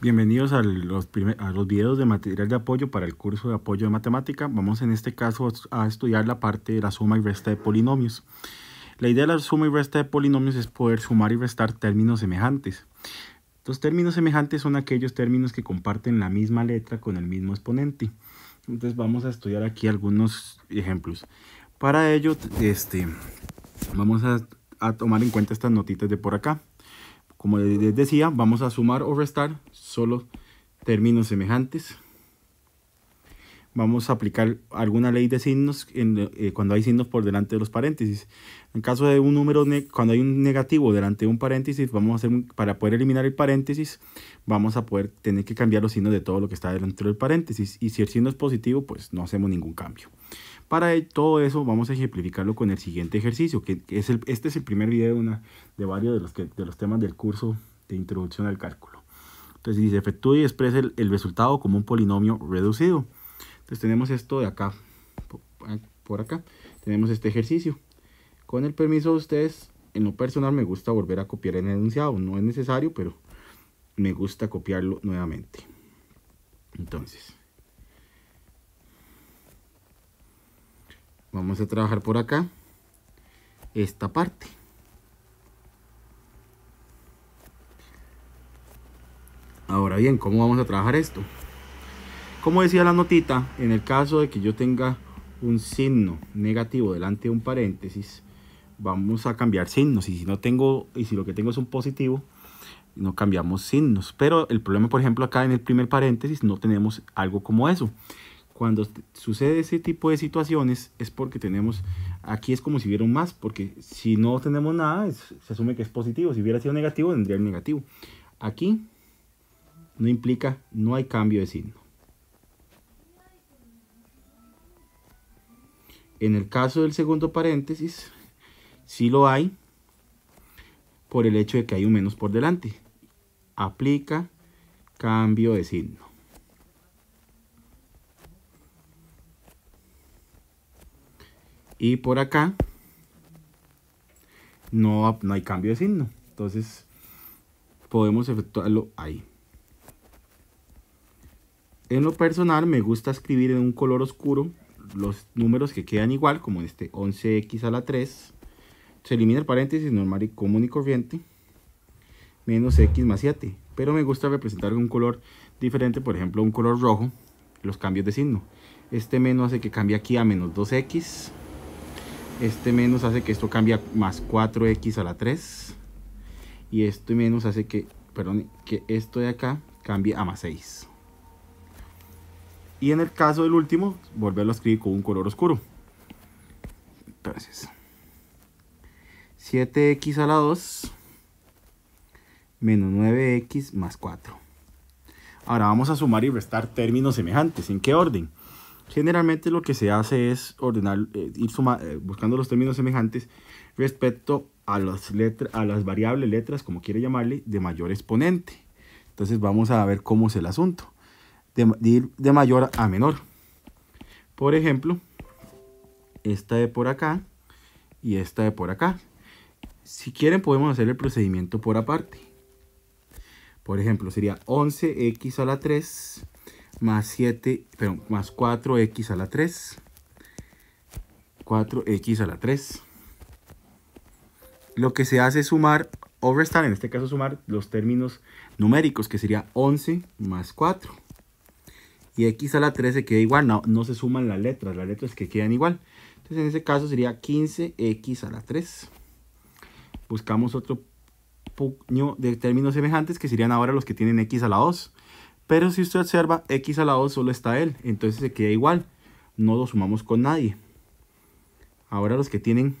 Bienvenidos a los, a los videos de material de apoyo para el curso de apoyo de matemática. Vamos en este caso a estudiar la parte de la suma y resta de polinomios. La idea de la suma y resta de polinomios es poder sumar y restar términos semejantes. Los términos semejantes son aquellos términos que comparten la misma letra con el mismo exponente. Entonces vamos a estudiar aquí algunos ejemplos. Para ello, este, vamos a, a tomar en cuenta estas notitas de por acá. Como les decía, vamos a sumar o restar solo términos semejantes. Vamos a aplicar alguna ley de signos eh, cuando hay signos por delante de los paréntesis. En caso de un número, cuando hay un negativo delante de un paréntesis, vamos para poder eliminar el paréntesis, vamos a poder tener que cambiar los signos de todo lo que está dentro del paréntesis. Y si el signo es positivo, pues no hacemos ningún cambio. Para todo eso vamos a ejemplificarlo con el siguiente ejercicio, que es el, este es el primer video de, una, de varios de los, que, de los temas del curso de introducción al cálculo. Entonces dice, efectúe y exprese el, el, resultado como un polinomio reducido. Entonces tenemos esto de acá, ah, por acá, tenemos este ejercicio. Con el permiso de ustedes, en lo personal me gusta volver a copiar el enunciado, no es necesario, pero me gusta copiarlo nuevamente. Entonces, vamos a trabajar por acá esta parte ahora bien cómo vamos a trabajar esto como decía la notita en el caso de que yo tenga un signo negativo delante de un paréntesis vamos a cambiar signos y si no tengo y si lo que tengo es un positivo no cambiamos signos pero el problema por ejemplo acá en el primer paréntesis no tenemos algo como eso cuando sucede ese tipo de situaciones es porque tenemos, aquí es como si hubiera un más, porque si no tenemos nada, se asume que es positivo. Si hubiera sido negativo, tendría el negativo. Aquí no implica, no hay cambio de signo. En el caso del segundo paréntesis, sí lo hay por el hecho de que hay un menos por delante. Aplica cambio de signo. Y por acá no, no hay cambio de signo. Entonces podemos efectuarlo ahí. En lo personal me gusta escribir en un color oscuro los números que quedan igual, como este 11x a la 3. Se elimina el paréntesis normal y común y corriente. Menos x más 7. Pero me gusta representar un color diferente, por ejemplo un color rojo, los cambios de signo. Este menos hace que cambie aquí a menos 2x. Este menos hace que esto cambie a más 4x a la 3. Y esto menos hace que, perdón, que esto de acá cambie a más 6. Y en el caso del último, volverlo a escribir con un color oscuro. Entonces, 7x a la 2 menos 9x más 4. Ahora vamos a sumar y restar términos semejantes. ¿En qué orden? Generalmente lo que se hace es ordenar, eh, ir eh, buscando los términos semejantes respecto a las, a las variables, letras, como quiere llamarle, de mayor exponente. Entonces vamos a ver cómo es el asunto. De, de mayor a menor. Por ejemplo, esta de por acá y esta de por acá. Si quieren podemos hacer el procedimiento por aparte. Por ejemplo, sería 11x a la 3 más 7, más 4x a la 3. 4x a la 3. Lo que se hace es sumar, o restar, en este caso sumar los términos numéricos, que sería 11 más 4. Y x a la 3 se queda igual, no, no se suman las letras, las letras que quedan igual. Entonces en este caso sería 15x a la 3. Buscamos otro puño de términos semejantes que serían ahora los que tienen x a la 2. Pero si usted observa, x a la 2 solo está él. Entonces se queda igual. No lo sumamos con nadie. Ahora los que tienen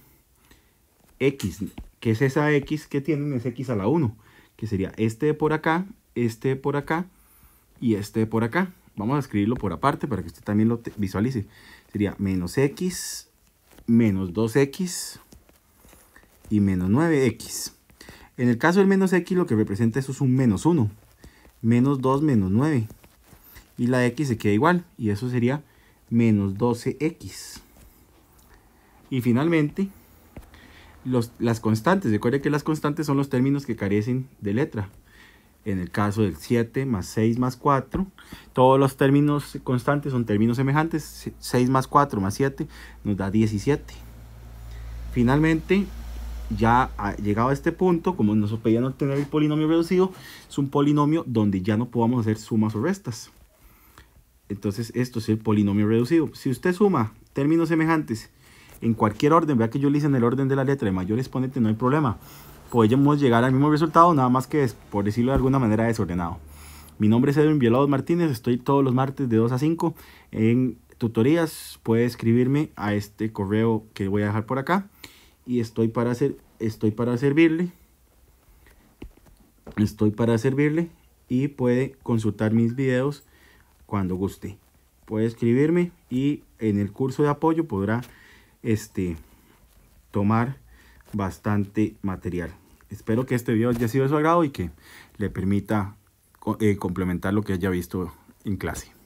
x, que es esa x que tienen, es x a la 1. Que sería este por acá, este por acá y este por acá. Vamos a escribirlo por aparte para que usted también lo visualice. Sería menos x, menos 2x y menos 9x. En el caso del menos x lo que representa eso es un menos 1 menos 2 menos 9. Y la x se queda igual. Y eso sería menos 12x. Y finalmente, las constantes. Recuerden que las constantes son los términos que carecen de letra. En el caso del 7 más 6 más 4, todos los términos constantes son términos semejantes. 6 más 4 más 7 nos da 17. Finalmente, ya ha llegado a este punto, como nos pedían obtener el polinomio reducido, es un polinomio donde ya no podamos hacer sumas o restas. Entonces esto es el polinomio reducido. Si usted suma términos semejantes en cualquier orden, vea que yo le hice en el orden de la letra de mayor exponente, no hay problema. Podemos llegar al mismo resultado, nada más que, por decirlo de alguna manera, desordenado. Mi nombre es Edwin Violados Martínez, estoy todos los martes de 2 a 5 en tutorías. Puede escribirme a este correo que voy a dejar por acá y estoy para, ser, estoy para servirle. Estoy para servirle y puede consultar mis videos cuando guste. Puede escribirme y en el curso de apoyo podrá este, tomar bastante material. Espero que este video haya sido de su agrado y que le permita eh, complementar lo que haya visto en clase.